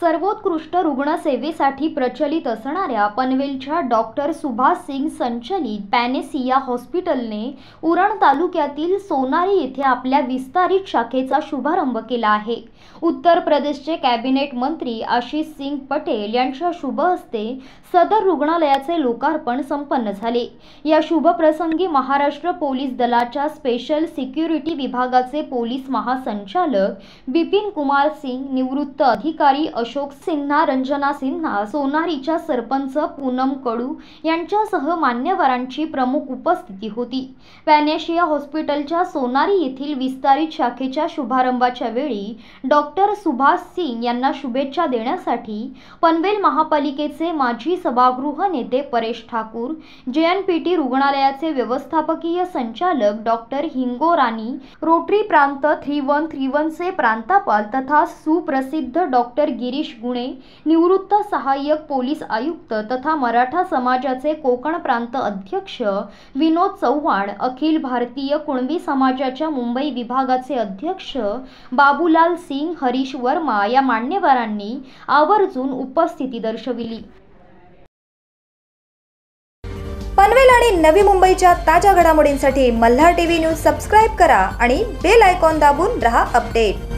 सर्वोत्कृष्ट रुग्णसेवेसाठी प्रचलित असणाऱ्या पनवेलच्या डॉक्टर सुभाष सिंग संचलित पॅनेसिया हॉस्पिटलने उरण तालुक्यातील सोनारी येथे आपल्या विस्तारित शाखेचा शुभारंभ केला आहे उत्तर प्रदेशचे कॅबिनेट मंत्री आशिष सिंग पटेल यांच्या शुभ हस्ते सदर रुग्णालयाचे लोकार्पण संपन्न झाले या शुभप्रसंगी महाराष्ट्र पोलीस दलाच्या स्पेशल सिक्युरिटी विभागाचे पोलीस महासंचालक बिपिन कुमार सिंग निवृत्त अधिकारी अशोक सिन्हा रंजना सिन्हा सोनारीच्या सरपंच पूनम कडू यांच्यासह मान्यवरांची प्रमुख उपस्थिती होती पॅनेशिया हॉस्पिटलच्या सोनारी येथील विस्तारित शाखेच्या शुभारंभाच्या वेळी डॉक्टर सुभाष सिंग यांना शुभेच्छा देण्यासाठी पनवेल महापालिकेचे माजी सभागृह नेते परेश ठाकूर टी रुग्णालयाचे व्यवस्थापकीय संचालक डॉक्टर हिंगो रोटरी प्रांत थ्री वन थ्री वनचे प्रांतापाल तथा सुप्रसिद्ध डॉक्टर गिरीश गुणे निवृत्त सहाय्यक पोलीस आयुक्त तथा मराठा समाजाचे कोकण प्रांत अध्यक्ष विनोद चव्हाण अखिल भारतीय कुणबी समाजाच्या मुंबई विभागाचे अध्यक्ष बाबूलाल सिंग हरीश वर्मा या मान्यवरांनी आवर्जून उपस्थिती दर्शविली पनवेल आणि नवी मुंबईच्या ताज्या घडामोडींसाठी मल्हार टीव्ही न्यूज सबस्क्राईब करा आणि बेल आयकॉन दाबून रहा अपडेट